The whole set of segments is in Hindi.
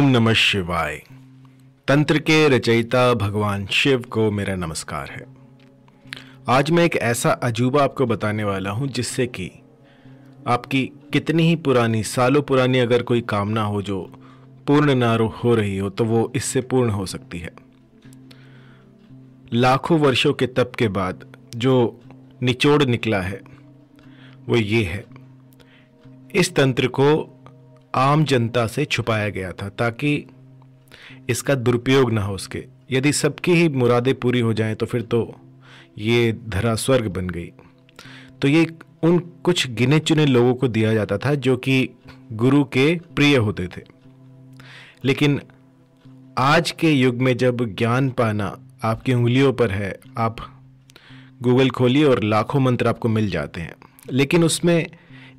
ओम नमः शिवाय तंत्र के रचयिता भगवान शिव को मेरा नमस्कार है आज मैं एक ऐसा अजूबा आपको बताने वाला हूं जिससे कि आपकी कितनी ही पुरानी सालों पुरानी अगर कोई कामना हो जो पूर्ण ना हो रही हो तो वो इससे पूर्ण हो सकती है लाखों वर्षों के तप के बाद जो निचोड़ निकला है वो ये है इस तंत्र को आम जनता से छुपाया गया था ताकि इसका दुरुपयोग ना हो सके यदि सबकी ही मुरादें पूरी हो जाएं तो फिर तो ये धरा स्वर्ग बन गई तो ये उन कुछ गिने चुने लोगों को दिया जाता था जो कि गुरु के प्रिय होते थे लेकिन आज के युग में जब ज्ञान पाना आपकी उंगलियों पर है आप गूगल खोलिए और लाखों मंत्र आपको मिल जाते हैं लेकिन उसमें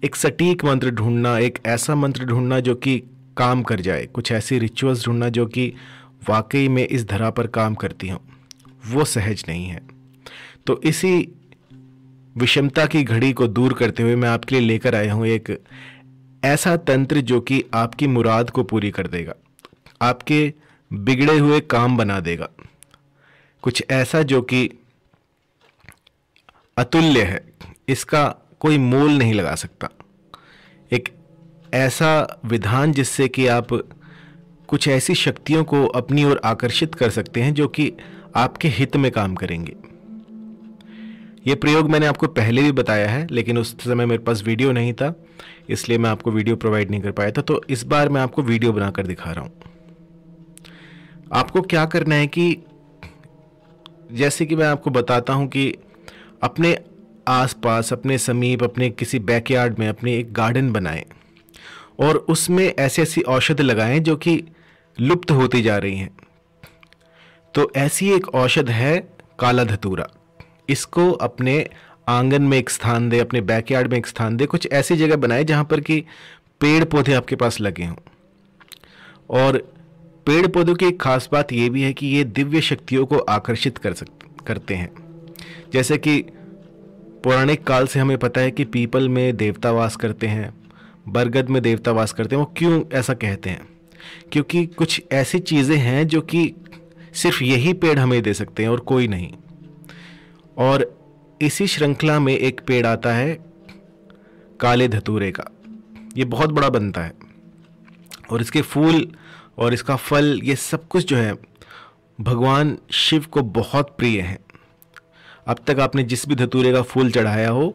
एक सटीक मंत्र ढूंढना एक ऐसा मंत्र ढूंढना जो कि काम कर जाए कुछ ऐसी रिचुअल्स ढूंढना जो कि वाकई में इस धरा पर काम करती हों वो सहज नहीं है तो इसी विषमता की घड़ी को दूर करते हुए मैं आपके लिए लेकर आया हूँ एक ऐसा तंत्र जो कि आपकी मुराद को पूरी कर देगा आपके बिगड़े हुए काम बना देगा कुछ ऐसा जो कि अतुल्य है इसका कोई मोल नहीं लगा सकता एक ऐसा विधान जिससे कि आप कुछ ऐसी शक्तियों को अपनी ओर आकर्षित कर सकते हैं जो कि आपके हित में काम करेंगे ये प्रयोग मैंने आपको पहले भी बताया है लेकिन उस समय मेरे पास वीडियो नहीं था इसलिए मैं आपको वीडियो प्रोवाइड नहीं कर पाया था तो इस बार मैं आपको वीडियो बनाकर दिखा रहा हूँ आपको क्या करना है कि जैसे कि मैं आपको बताता हूँ कि अपने आसपास अपने समीप अपने किसी बैकयार्ड में अपने एक गार्डन बनाएं और उसमें ऐसी ऐसी औषध लगाएं जो कि लुप्त होती जा रही हैं तो ऐसी एक औषध है काला धतूरा इसको अपने आंगन में एक स्थान दे अपने बैकयार्ड में एक स्थान दे कुछ ऐसी जगह बनाए जहाँ पर कि पेड़ पौधे आपके पास लगे हों और पेड़ पौधों की एक खास बात यह भी है कि ये दिव्य शक्तियों को आकर्षित कर सक करते हैं जैसे कि पौराणिक काल से हमें पता है कि पीपल में देवता वास करते हैं बरगद में देवता वास करते हैं वो क्यों ऐसा कहते हैं क्योंकि कुछ ऐसी चीज़ें हैं जो कि सिर्फ यही पेड़ हमें दे सकते हैं और कोई नहीं और इसी श्रृंखला में एक पेड़ आता है काले धतूरे का ये बहुत बड़ा बनता है और इसके फूल और इसका फल ये सब कुछ जो है भगवान शिव को बहुत प्रिय हैं अब तक आपने जिस भी धतूरे का फूल चढ़ाया हो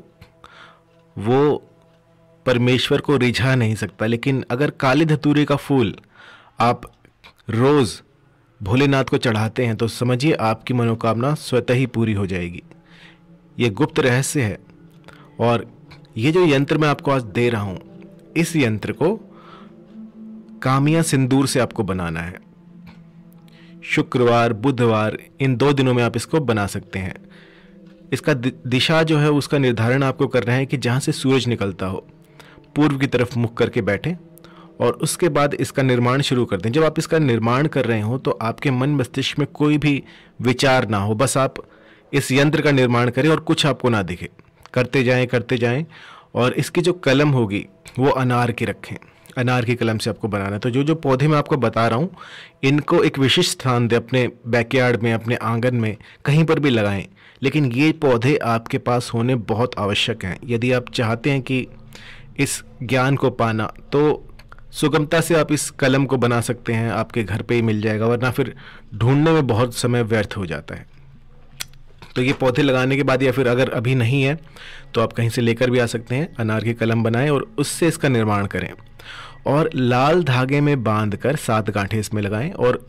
वो परमेश्वर को रिझा नहीं सकता लेकिन अगर काले धतूरे का फूल आप रोज़ भोलेनाथ को चढ़ाते हैं तो समझिए आपकी मनोकामना स्वतः ही पूरी हो जाएगी ये गुप्त रहस्य है और ये जो यंत्र मैं आपको आज दे रहा हूँ इस यंत्र को कामिया सिंदूर से आपको बनाना है शुक्रवार बुधवार इन दो दिनों में आप इसको बना सकते हैं इसका दिशा जो है उसका निर्धारण आपको करना है कि जहाँ से सूरज निकलता हो पूर्व की तरफ मुख करके बैठें और उसके बाद इसका निर्माण शुरू कर दें जब आप इसका निर्माण कर रहे हो तो आपके मन मस्तिष्क में कोई भी विचार ना हो बस आप इस यंत्र का निर्माण करें और कुछ आपको ना दिखे करते जाएं करते जाएं और इसकी जो कलम होगी वो अनार की रखें अनार की कलम से आपको बनाना है तो जो जो पौधे मैं आपको बता रहा हूँ इनको एक विशिष्ट स्थान दें अपने बैकयार्ड में अपने आंगन में कहीं पर भी लगाएं लेकिन ये पौधे आपके पास होने बहुत आवश्यक हैं यदि आप चाहते हैं कि इस ज्ञान को पाना तो सुगमता से आप इस कलम को बना सकते हैं आपके घर पे ही मिल जाएगा वरना फिर ढूंढने में बहुत समय व्यर्थ हो जाता है तो ये पौधे लगाने के बाद या फिर अगर अभी नहीं है तो आप कहीं से लेकर भी आ सकते हैं अनार की कलम बनाएं और उससे इसका निर्माण करें और लाल धागे में बांध कर सात गांठें इसमें लगाएं और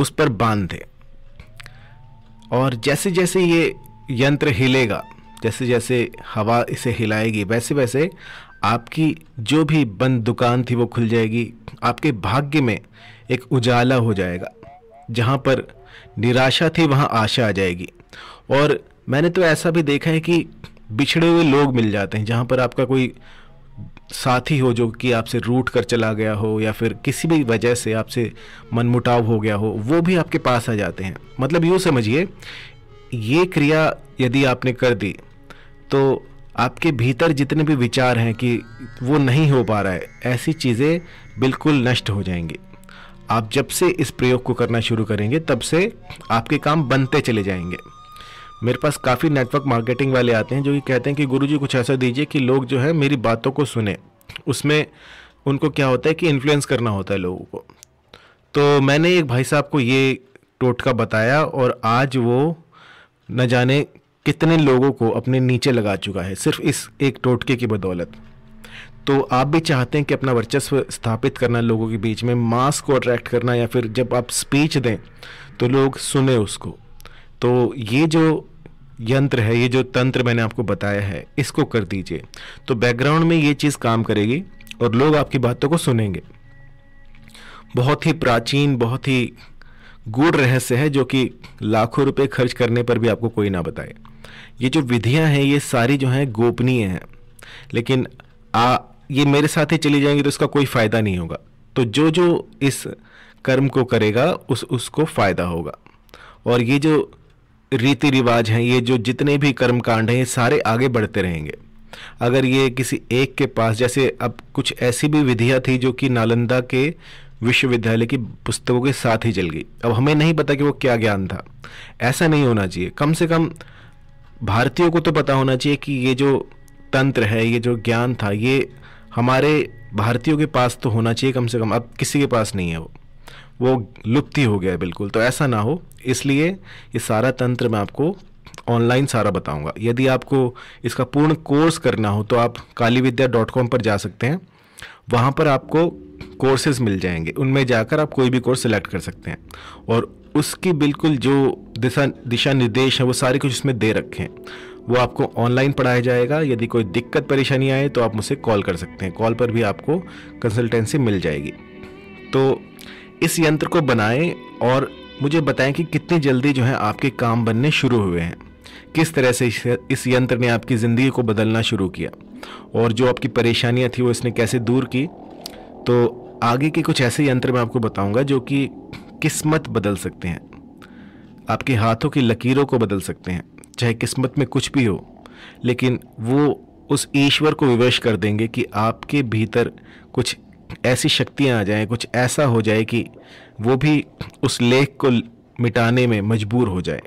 उस पर बांध दें और जैसे जैसे ये यंत्र हिलेगा जैसे जैसे हवा इसे हिलाएगी वैसे वैसे आपकी जो भी बंद दुकान थी वो खुल जाएगी आपके भाग्य में एक उजाला हो जाएगा जहाँ पर निराशा थी वहाँ आशा आ जाएगी और मैंने तो ऐसा भी देखा है कि बिछड़े हुए लोग मिल जाते हैं जहाँ पर आपका कोई साथी हो जो कि आपसे रूट कर चला गया हो या फिर किसी भी वजह से आपसे मनमुटाव हो गया हो वो भी आपके पास आ जाते हैं मतलब यूँ समझिए ये क्रिया यदि आपने कर दी तो आपके भीतर जितने भी विचार हैं कि वो नहीं हो पा रहा है ऐसी चीज़ें बिल्कुल नष्ट हो जाएंगी आप जब से इस प्रयोग को करना शुरू करेंगे तब से आपके काम बनते चले जाएंगे मेरे पास काफ़ी नेटवर्क मार्केटिंग वाले आते हैं जो कि कहते हैं कि गुरु जी कुछ ऐसा दीजिए कि लोग जो है मेरी बातों को सुने उसमें उनको क्या होता है कि इन्फ्लुएंस करना होता है लोगों को तो मैंने एक भाई साहब को ये टोटका बताया और आज वो न जाने कितने लोगों को अपने नीचे लगा चुका है सिर्फ इस एक टोटके की बदौलत तो आप भी चाहते हैं कि अपना वर्चस्व स्थापित करना लोगों के बीच में मास को अट्रैक्ट करना या फिर जब आप स्पीच दें तो लोग सुने उसको तो ये जो यंत्र है ये जो तंत्र मैंने आपको बताया है इसको कर दीजिए तो बैकग्राउंड में ये चीज़ काम करेगी और लोग आपकी बातों को सुनेंगे बहुत ही प्राचीन बहुत ही गूढ़ रहस्य है जो कि लाखों रुपए खर्च करने पर भी आपको कोई ना बताए ये जो विधियां हैं ये सारी जो हैं गोपनीय हैं लेकिन आ ये मेरे साथ ही चली जाएंगी तो इसका कोई फ़ायदा नहीं होगा तो जो जो इस कर्म को करेगा उस उसको फ़ायदा होगा और ये जो रीति रिवाज हैं ये जो जितने भी कर्म कांड हैं ये सारे आगे बढ़ते रहेंगे अगर ये किसी एक के पास जैसे अब कुछ ऐसी भी विधियाँ थी जो कि नालंदा के विश्वविद्यालय की पुस्तकों के साथ ही चल गई अब हमें नहीं पता कि वो क्या ज्ञान था ऐसा नहीं होना चाहिए कम से कम भारतीयों को तो पता होना चाहिए कि ये जो तंत्र है ये जो ज्ञान था ये हमारे भारतीयों के पास तो होना चाहिए कम से कम अब किसी के पास नहीं है वो वो लुप्त ही हो गया है बिल्कुल तो ऐसा ना हो इसलिए ये सारा तंत्र मैं आपको ऑनलाइन सारा बताऊंगा यदि आपको इसका पूर्ण कोर्स करना हो तो आप काली विद्या डॉट कॉम पर जा सकते हैं वहाँ पर आपको कोर्सेज मिल जाएंगे उनमें जाकर आप कोई भी कोर्स सेलेक्ट कर सकते हैं और उसकी बिल्कुल जो दिशा दिशा निर्देश हैं वो सारे कुछ उसमें दे रखे हैं वो आपको ऑनलाइन पढ़ाया जाएगा यदि कोई दिक्कत परेशानी आए तो आप मुझसे कॉल कर सकते हैं कॉल पर भी आपको कंसल्टेंसी मिल जाएगी तो इस यंत्र को बनाएं और मुझे बताएं कि कितनी जल्दी जो है आपके काम बनने शुरू हुए हैं किस तरह से इस यंत्र ने आपकी ज़िंदगी को बदलना शुरू किया और जो आपकी परेशानियाँ थी वो इसने कैसे दूर की तो आगे के कुछ ऐसे यंत्र मैं आपको बताऊंगा जो कि किस्मत बदल सकते हैं आपके हाथों की लकीरों को बदल सकते हैं चाहे किस्मत में कुछ भी हो लेकिन वो उस ईश्वर को विवश कर देंगे कि आपके भीतर कुछ ऐसी शक्तियाँ आ जाएं कुछ ऐसा हो जाए कि वो भी उस लेख को मिटाने में मजबूर हो जाए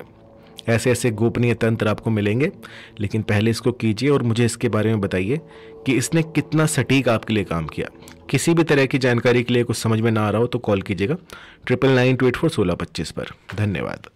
ऐसे ऐसे गोपनीय तंत्र आपको मिलेंगे लेकिन पहले इसको कीजिए और मुझे इसके बारे में बताइए कि इसने कितना सटीक आपके लिए काम किया किसी भी तरह की जानकारी के लिए कुछ समझ में ना आ रहा हो तो कॉल कीजिएगा triple nine two eight four सोलह पच्चीस पर धन्यवाद